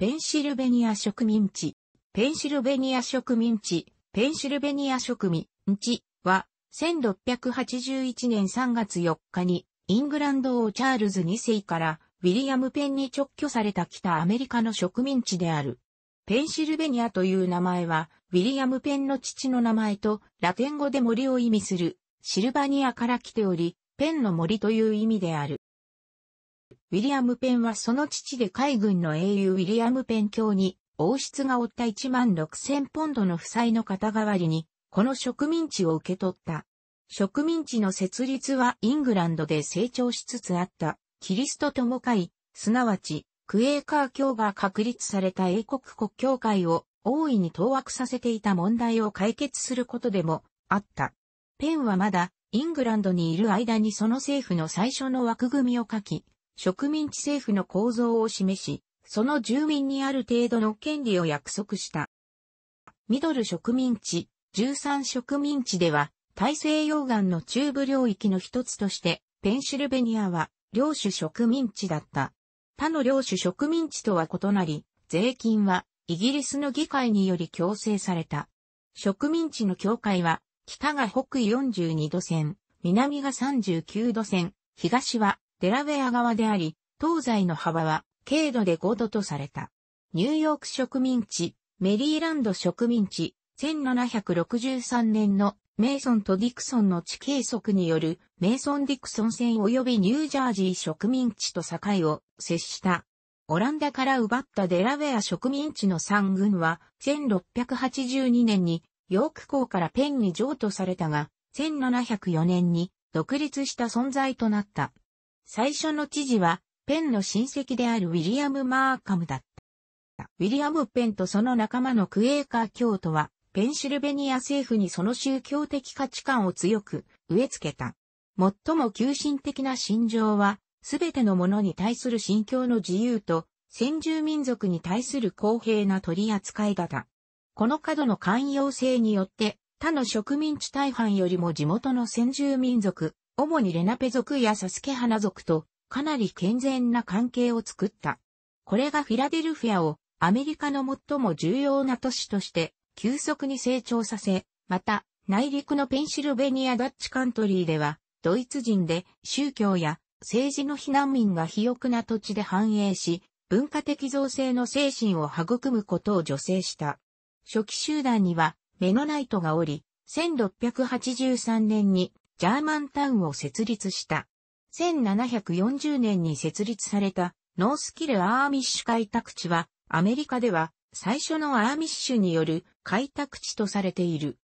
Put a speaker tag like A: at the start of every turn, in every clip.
A: ペンシルベニア植民地、ペンシルベニア植民地、ペンシルベニア植民地は、1681年3月4日に、イングランド王チャールズ2世からウィリアム・ペンに直挙された北アメリカの植民地である。ペンシルベニアという名前は、ウィリアム・ペンの父の名前と、ラテン語で森を意味する、シルバニアから来ており、ペンの森という意味である。ウィリアム・ペンはその父で海軍の英雄ウィリアム・ペン卿に、王室が負った1万6000ポンドの負債の肩代わりに、この植民地を受け取った。植民地の設立はイングランドで成長しつつあった、キリスト友会、すなわち、クエーカー教が確立された英国国教会を大いに当惑させていた問題を解決することでもあった。ペンはまだイングランドにいる間にその政府の最初の枠組みを書き、植民地政府の構造を示し、その住民にある程度の権利を約束した。ミドル植民地、13植民地では、大西洋岸の中部領域の一つとして、ペンシルベニアは領主植民地だった。他の領主植民地とは異なり、税金はイギリスの議会により強制された。植民地の境界は、北が北緯42度線、南が39度線、東はデラウェア側であり、東西の幅は軽度で5度とされた。ニューヨーク植民地、メリーランド植民地、1763年のメイソンとディクソンの地形測によるメイソン・ディクソン線及びニュージャージー植民地と境を接した。オランダから奪ったデラウェア植民地の3軍は1682年にヨーク港からペンに譲渡されたが1704年に独立した存在となった。最初の知事は、ペンの親戚であるウィリアム・マーカムだった。ウィリアム・ペンとその仲間のクエーカー教徒は、ペンシルベニア政府にその宗教的価値観を強く植え付けた。最も急進的な心情は、すべてのものに対する信教の自由と、先住民族に対する公平な取り扱いだた。この過度の寛容性によって、他の植民地大半よりも地元の先住民族、主にレナペ族やサスケ花族とかなり健全な関係を作った。これがフィラデルフィアをアメリカの最も重要な都市として急速に成長させ、また内陸のペンシルベニアダッチカントリーではドイツ人で宗教や政治の避難民が肥沃な土地で繁栄し、文化的造成の精神を育むことを助成した。初期集団にはメノナイトがおり、1683年にジャーマンタウンを設立した。1740年に設立されたノースキルアーミッシュ開拓地はアメリカでは最初のアーミッシュによる開拓地とされている。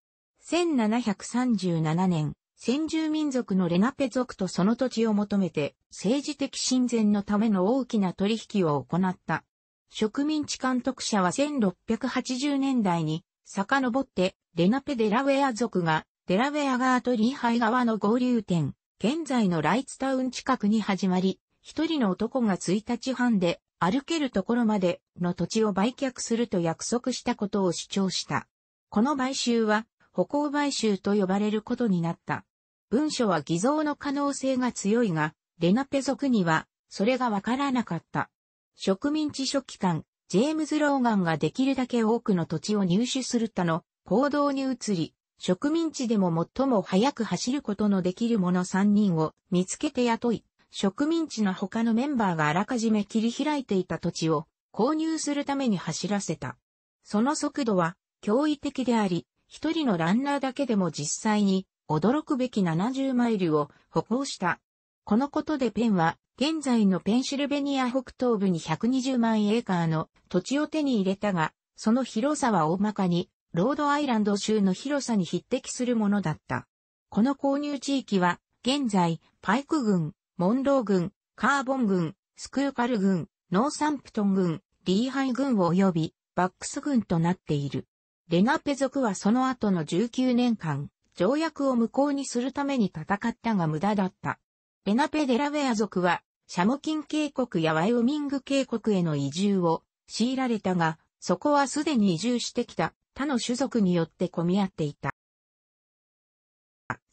A: 1737年、先住民族のレナペ族とその土地を求めて政治的親善のための大きな取引を行った。植民地監督者は1680年代に遡ってレナペデラウェア族がデラウェア川とリーハイ川の合流点、現在のライツタウン近くに始まり、一人の男が1日半で歩けるところまでの土地を売却すると約束したことを主張した。この買収は歩行買収と呼ばれることになった。文書は偽造の可能性が強いが、レナペ族にはそれがわからなかった。植民地初期間、ジェームズ・ローガンができるだけ多くの土地を入手する他の行動に移り、植民地でも最も早く走ることのできる者3人を見つけて雇い、植民地の他のメンバーがあらかじめ切り開いていた土地を購入するために走らせた。その速度は驚異的であり、一人のランナーだけでも実際に驚くべき70マイルを歩行した。このことでペンは現在のペンシルベニア北東部に120万エーカーの土地を手に入れたが、その広さは大まかにロードアイランド州の広さに匹敵するものだった。この購入地域は、現在、パイク軍、モンロー軍、カーボン軍、スクーカル軍、ノーサンプトン軍、リーハイ軍及び、バックス軍となっている。レナペ族はその後の19年間、条約を無効にするために戦ったが無駄だった。レナペ・デラウェア族は、シャモキン渓谷やワイオミング渓谷への移住を強いられたが、そこはすでに移住してきた他の種族によって混み合っていた。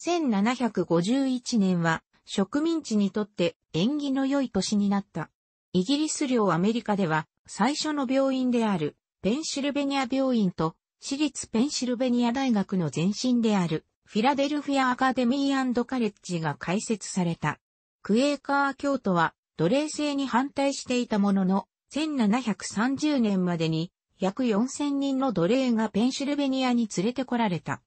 A: 1751年は植民地にとって縁起の良い年になった。イギリス領アメリカでは最初の病院であるペンシルベニア病院と私立ペンシルベニア大学の前身であるフィラデルフィアアカデミーカレッジが開設された。クエーカー教徒は奴隷制に反対していたものの1730年までに約4000人の奴隷がペンシルベニアに連れてこられた。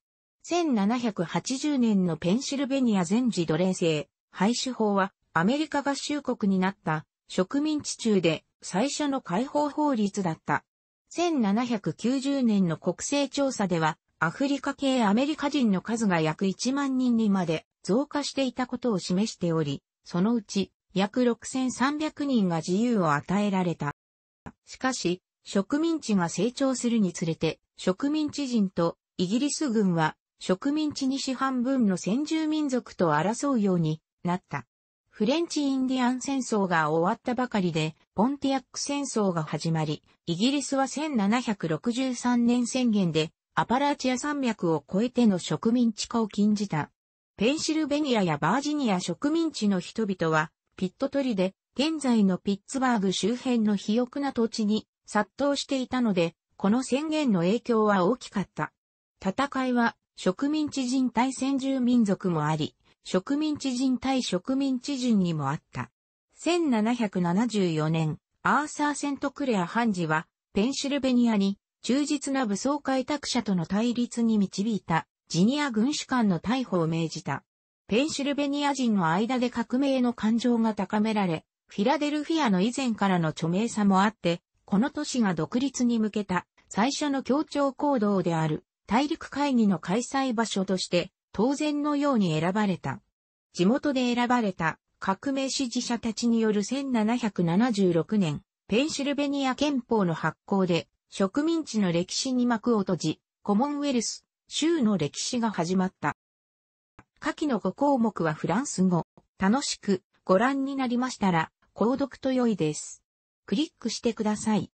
A: 1780年のペンシルベニア全時奴隷制、廃止法はアメリカ合衆国になった植民地中で最初の解放法律だった。1790年の国勢調査ではアフリカ系アメリカ人の数が約1万人にまで増加していたことを示しており、そのうち約6300人が自由を与えられた。しかし、植民地が成長するにつれて、植民地人とイギリス軍は植民地西半分の先住民族と争うようになった。フレンチインディアン戦争が終わったばかりで、ポンティアック戦争が始まり、イギリスは1763年宣言で、アパラーチア山脈を越えての植民地化を禁じた。ペンシルベニアやバージニア植民地の人々は、ピットトリで、現在のピッツバーグ周辺の肥沃な土地に殺到していたので、この宣言の影響は大きかった。戦いは植民地人対先住民族もあり、植民地人対植民地人にもあった。1774年、アーサー・セントクレア判事は、ペンシルベニアに忠実な武装開拓者との対立に導いたジニア軍主官の逮捕を命じた。ペンシルベニア人の間で革命の感情が高められ、フィラデルフィアの以前からの著名さもあって、この都市が独立に向けた最初の協調行動である大陸会議の開催場所として当然のように選ばれた。地元で選ばれた革命支持者たちによる1776年、ペンシルベニア憲法の発行で植民地の歴史に幕を閉じ、コモンウェルス州の歴史が始まった。下記の5項目はフランス語、楽しくご覧になりましたら、購読と良いです。クリックしてください。